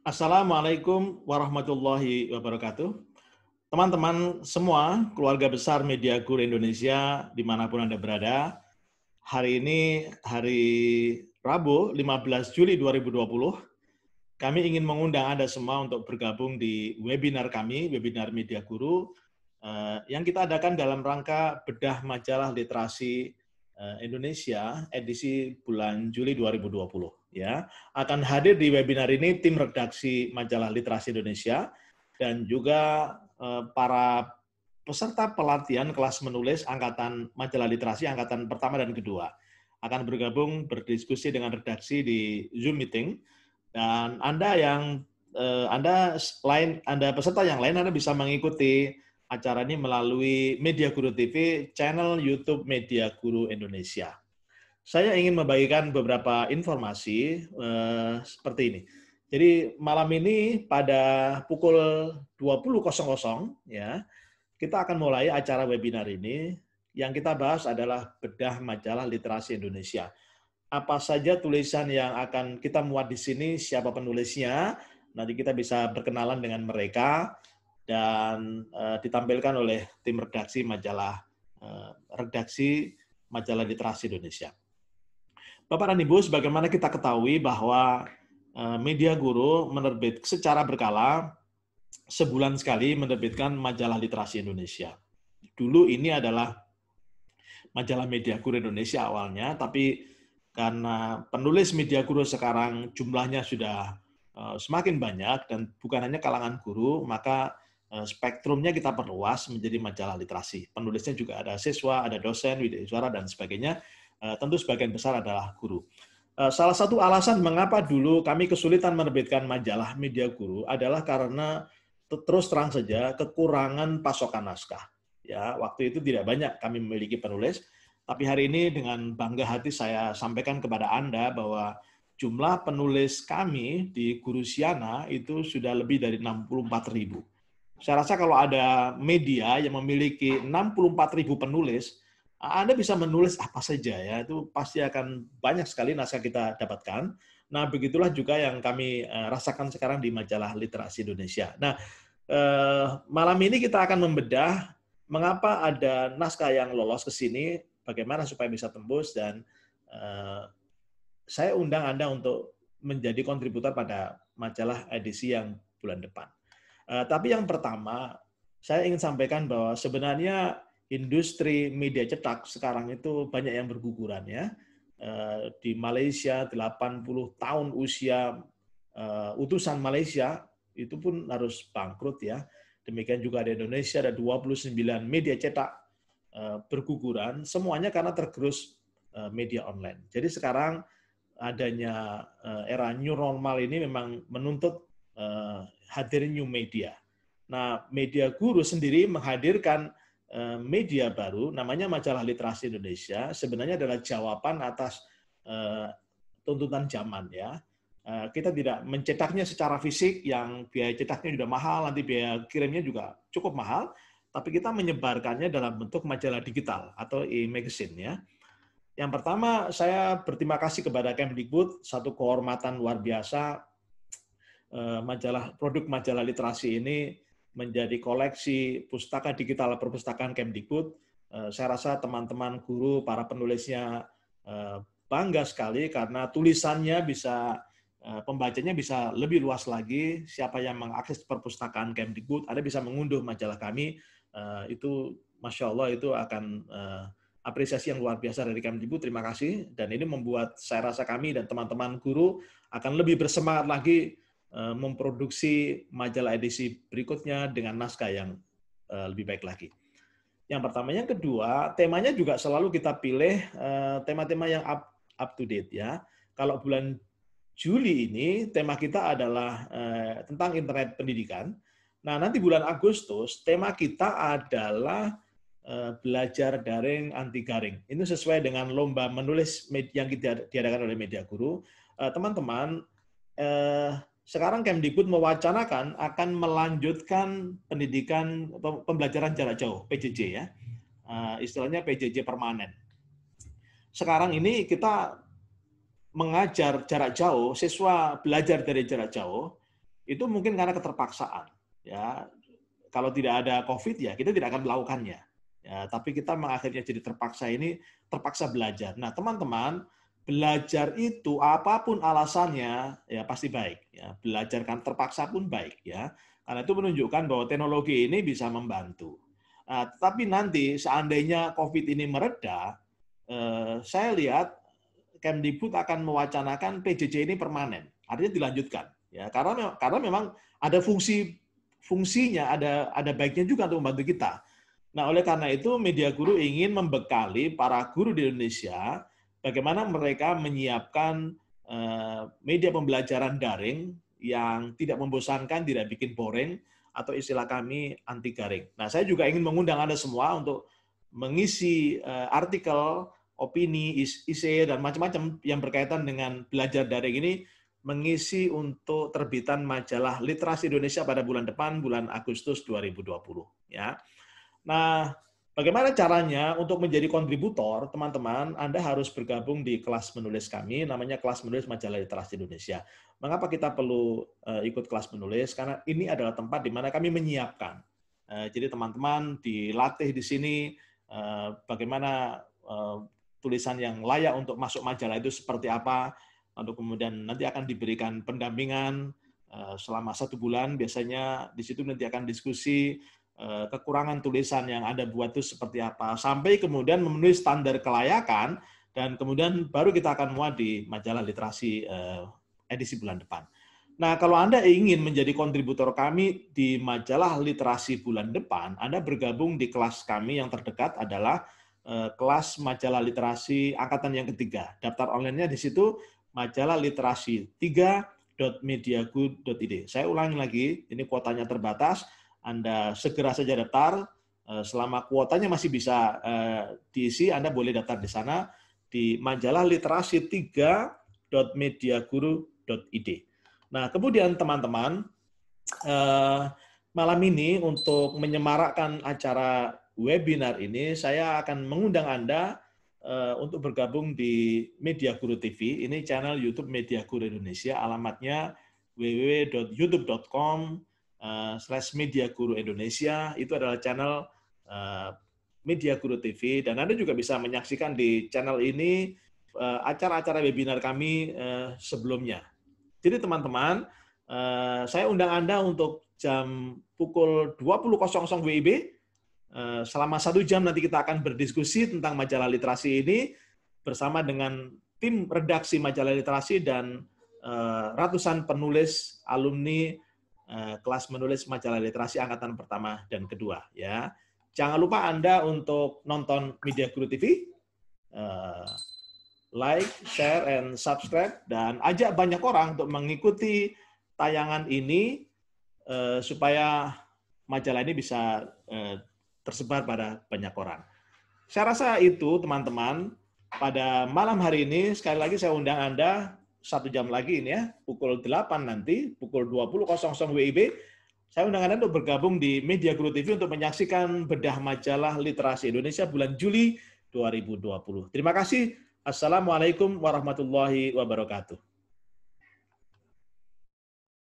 Assalamualaikum warahmatullahi wabarakatuh. Teman-teman semua, keluarga besar Media Guru Indonesia dimanapun Anda berada, hari ini hari Rabu 15 Juli 2020, kami ingin mengundang Anda semua untuk bergabung di webinar kami, webinar Media Guru, eh, yang kita adakan dalam rangka bedah majalah literasi eh, Indonesia edisi bulan Juli 2020 ya akan hadir di webinar ini tim redaksi majalah Literasi Indonesia dan juga eh, para peserta pelatihan kelas menulis angkatan majalah literasi angkatan pertama dan kedua akan bergabung berdiskusi dengan redaksi di Zoom meeting dan Anda yang eh, Anda lain Anda peserta yang lain Anda bisa mengikuti acara ini melalui Media Guru TV channel YouTube Media Guru Indonesia. Saya ingin membagikan beberapa informasi eh, seperti ini. Jadi malam ini pada pukul 20.00 ya, kita akan mulai acara webinar ini. Yang kita bahas adalah bedah majalah literasi Indonesia. Apa saja tulisan yang akan kita muat di sini, siapa penulisnya, nanti kita bisa berkenalan dengan mereka dan eh, ditampilkan oleh tim redaksi majalah eh, redaksi majalah literasi Indonesia. Bapak dan Ibu, sebagaimana kita ketahui bahwa eh, Media Guru menerbit secara berkala sebulan sekali menerbitkan majalah literasi Indonesia. Dulu ini adalah majalah Media Guru Indonesia awalnya, tapi karena penulis Media Guru sekarang jumlahnya sudah eh, semakin banyak dan bukan hanya kalangan guru, maka eh, spektrumnya kita perluas menjadi majalah literasi. Penulisnya juga ada siswa, ada dosen, widya suara, dan sebagainya. Eh, tentu sebagian besar adalah guru. Eh, salah satu alasan mengapa dulu kami kesulitan menerbitkan majalah media guru adalah karena terus terang saja kekurangan pasokan naskah. Ya, waktu itu tidak banyak kami memiliki penulis, tapi hari ini dengan bangga hati saya sampaikan kepada Anda bahwa jumlah penulis kami di Guru Siana itu sudah lebih dari 64 ribu. Saya rasa kalau ada media yang memiliki 64 ribu penulis, anda bisa menulis apa saja ya, itu pasti akan banyak sekali naskah kita dapatkan. Nah, begitulah juga yang kami eh, rasakan sekarang di majalah Literasi Indonesia. Nah, eh, malam ini kita akan membedah mengapa ada naskah yang lolos ke sini, bagaimana supaya bisa tembus, dan eh, saya undang Anda untuk menjadi kontributor pada majalah edisi yang bulan depan. Eh, tapi yang pertama, saya ingin sampaikan bahwa sebenarnya industri media cetak sekarang itu banyak yang berguguran ya. Eh, di Malaysia 80 tahun usia eh, utusan Malaysia itu pun harus bangkrut ya. Demikian juga di Indonesia ada 29 media cetak eh, berguguran, semuanya karena tergerus media online. Jadi sekarang adanya era new normal ini memang menuntut hadirnya new media. Nah, media guru sendiri menghadirkan Eh, media baru, namanya Majalah Literasi Indonesia, sebenarnya adalah jawaban atas eh, tuntutan zaman ya. Eh, kita tidak mencetaknya secara fisik yang biaya cetaknya sudah mahal, nanti biaya kirimnya juga cukup mahal, tapi kita menyebarkannya dalam bentuk majalah digital atau e-magazine ya. Yang pertama, saya berterima kasih kepada Kemdikbud, satu kehormatan luar biasa. majalah produk majalah literasi ini menjadi koleksi pustaka digital perpustakaan Kemdikbud. Eh, saya rasa teman-teman guru, para penulisnya eh, bangga sekali karena tulisannya bisa eh, pembacanya bisa lebih luas lagi. Siapa yang mengakses perpustakaan Kemdikbud, ada bisa mengunduh majalah kami. Itu, masya Allah, itu akan apresiasi yang luar biasa dari Kemdikbud. Terima kasih. Dan ini membuat saya rasa kami dan teman-teman guru akan lebih bersemangat lagi Eh, memproduksi majalah edisi berikutnya dengan naskah yang eh, lebih baik lagi. Yang pertama, yang kedua, temanya juga selalu kita pilih eh, tema-tema yang up, up to date ya. Kalau bulan Juli ini tema kita adalah tentang internet pendidikan. Nah, nanti bulan Agustus tema kita adalah belajar daring anti garing. Ini sesuai dengan lomba menulis yang diadakan oleh Media Guru. Teman-teman, sekarang Kemdikbud mewacanakan akan melanjutkan pendidikan pembelajaran jarak jauh PJJ ya uh, istilahnya PJJ permanen sekarang ini kita mengajar jarak jauh siswa belajar dari jarak jauh itu mungkin karena keterpaksaan ya kalau tidak ada COVID ya kita tidak akan melakukannya ya tapi kita akhirnya jadi terpaksa ini terpaksa belajar nah teman-teman belajar itu apapun alasannya ya pasti baik ya belajarkan terpaksa pun baik ya karena itu menunjukkan bahwa teknologi ini bisa membantu nah, tapi nanti seandainya covid ini mereda eh, saya lihat Kemdikbud akan mewacanakan PJJ ini permanen artinya dilanjutkan ya karena karena memang ada fungsi fungsinya ada ada baiknya juga untuk membantu kita Nah, oleh karena itu Media Guru ingin membekali para guru di Indonesia bagaimana mereka menyiapkan Eh, media pembelajaran daring yang tidak membosankan, tidak bikin boring, atau istilah kami anti garing. Nah, saya juga ingin mengundang Anda semua untuk mengisi eh, artikel, opini, isi, e dan macam-macam yang berkaitan dengan belajar daring ini mengisi untuk terbitan majalah Literasi Indonesia pada bulan depan, bulan Agustus 2020. Ya. Nah, Bagaimana caranya untuk menjadi kontributor, teman-teman? Anda harus bergabung di kelas menulis kami, namanya kelas menulis Majalah Literasi Indonesia. Mengapa kita perlu eh, ikut kelas menulis? Karena ini adalah tempat di mana kami menyiapkan. Eh, jadi teman-teman dilatih di sini eh, bagaimana tulisan yang layak untuk masuk majalah itu seperti apa, lalu kemudian nanti akan diberikan pendampingan selama satu bulan biasanya di situ nanti akan diskusi Eh, kekurangan tulisan yang Anda buat itu seperti apa, sampai kemudian memenuhi standar kelayakan, dan kemudian baru kita akan muat di majalah literasi eh, edisi bulan depan. Nah, kalau Anda ingin menjadi kontributor kami di majalah literasi bulan depan, Anda bergabung di kelas kami yang terdekat adalah eh, kelas majalah literasi angkatan yang ketiga. Daftar online-nya di situ majalah literasi3.mediagood.id. Saya ulangi lagi, ini kuotanya terbatas anda segera saja daftar. Eh, selama kuotanya masih bisa eh, diisi, Anda boleh daftar di sana di majalah literasi3.mediaguru.id. Nah, kemudian teman-teman, eh, malam ini untuk menyemarakkan acara webinar ini, saya akan mengundang Anda untuk bergabung di Media Guru TV. Ini channel YouTube Media Guru Indonesia, alamatnya www.youtube.com uh, slash Media Guru Indonesia. Itu adalah channel eh, Media Guru TV. Dan Anda juga bisa menyaksikan di channel ini eh, acara-acara webinar kami sebelumnya. Jadi teman-teman, saya undang Anda untuk jam pukul 20.00 WIB. selama satu jam nanti kita akan berdiskusi tentang majalah literasi ini bersama dengan tim redaksi majalah literasi dan ratusan penulis alumni Eh, kelas menulis majalah literasi angkatan pertama dan kedua ya. Jangan lupa Anda untuk nonton Media Guru TV. Eh, like, share and subscribe dan ajak banyak orang untuk mengikuti tayangan ini eh, supaya majalah ini bisa tersebar pada banyak orang. Saya rasa itu teman-teman pada malam hari ini sekali lagi saya undang Anda satu jam lagi ini ya, pukul 8 nanti, pukul 20.00 WIB, saya undang Anda untuk bergabung di Media Guru TV untuk menyaksikan bedah majalah literasi Indonesia bulan Juli 2020. Terima kasih. Assalamualaikum warahmatullahi wabarakatuh.